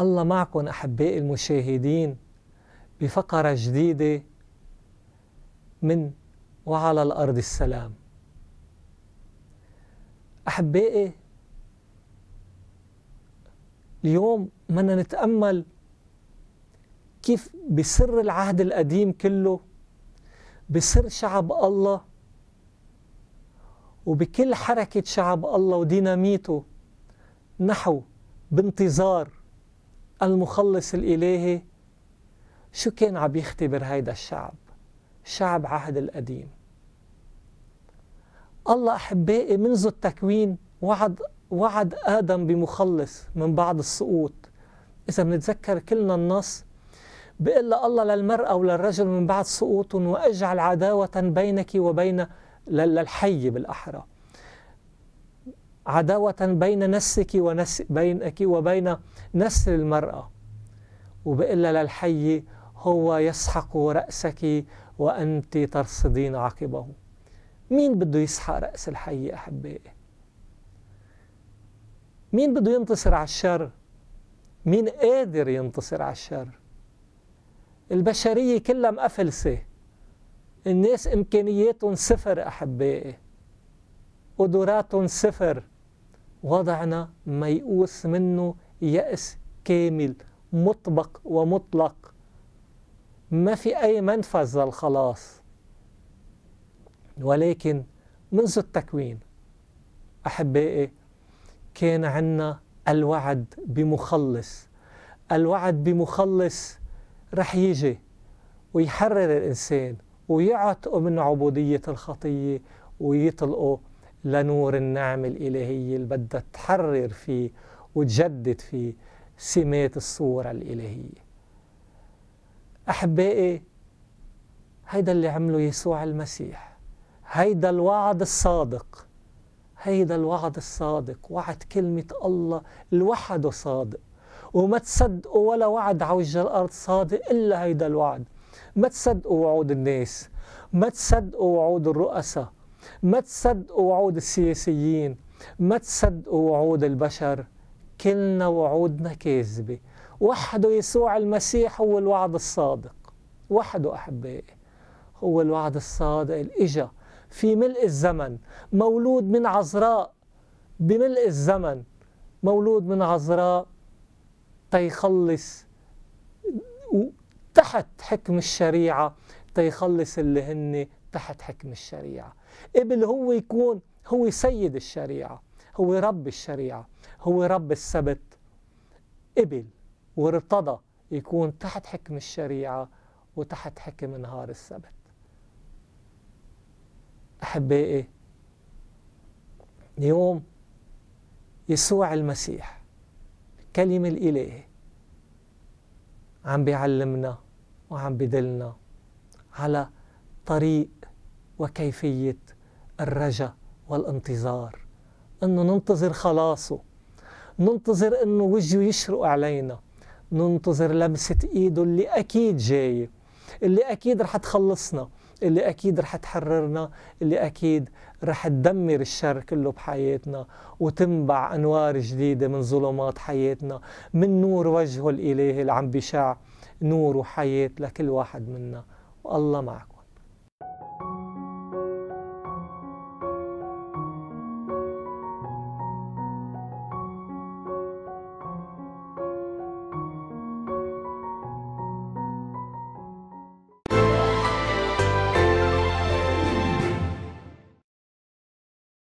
الله معكم أحبائي المشاهدين بفقرة جديدة من وعلى الأرض السلام أحبائي اليوم بدنا نتأمل كيف بسر العهد القديم كله بسر شعب الله وبكل حركة شعب الله وديناميته نحو بانتظار المخلص الإلهي شو كان عم يختبر هيدا الشعب شعب عهد القديم الله أحبائي منذ التكوين وعد وعد آدم بمخلص من بعد السقوط إذا بنتذكر كلنا النص بيقول الله للمرأة وللرجل من بعد سقوط وأجعل عداوة بينك وبين للحي بالأحرى عداوة بين نسك ونس بينك وبين نسل المرأة وبإلا للحي هو يسحق رأسك وأنت ترصدين عقبه مين بده يسحق رأس الحي أحبائي مين بده ينتصر على الشر مين قادر ينتصر على الشر البشرية كلها مقفلسة الناس إمكانياتهم صفر أحبائي قدراتهم صفر وضعنا ميؤوس منه يأس كامل مطبق ومطلق ما في أي منفذ للخلاص ولكن منذ التكوين أحبائي كان عنا الوعد بمخلص الوعد بمخلص رح يجي ويحرر الإنسان ويعتقوا من عبودية الخطية ويطلقوا لنور النعم الإلهي اللي بدها تحرر فيه وتجدد فيه سمات الصورة الإلهية أحبائي هيدا اللي عمله يسوع المسيح هيدا الوعد الصادق هيدا الوعد الصادق وعد كلمة الله لوحده صادق وما تصدقوا ولا وعد على وجه الأرض صادق إلا هيدا الوعد ما تصدقوا وعود الناس ما تصدقوا وعود الرؤساء ما تصدقوا وعود السياسيين ما تصدقوا وعود البشر كلنا وعودنا كاذبة وحده يسوع المسيح هو الوعد الصادق وحده أحبائي هو الوعد الصادق اللي إجا في ملء الزمن مولود من عذراء بملء الزمن مولود من عذراء تيخلص تحت حكم الشريعة تيخلص اللي هن تحت حكم الشريعة قبل هو يكون هو سيد الشريعة هو رب الشريعة هو رب السبت قبل وارتضى يكون تحت حكم الشريعة وتحت حكم نهار السبت أحبائي اليوم يسوع المسيح الكلمة الإلهي عم بيعلمنا وعم بدلنا على طريق وكيفية الرجا والانتظار أنه ننتظر خلاصه ننتظر أنه وجهه يشرق علينا ننتظر لمسة إيده اللي أكيد جاية اللي أكيد رح تخلصنا اللي أكيد رح تحررنا اللي أكيد رح تدمر الشر كله بحياتنا وتنبع أنوار جديدة من ظلمات حياتنا من نور وجهه الإلهي اللي عم بيشع نور وحياة لكل واحد منا والله معكم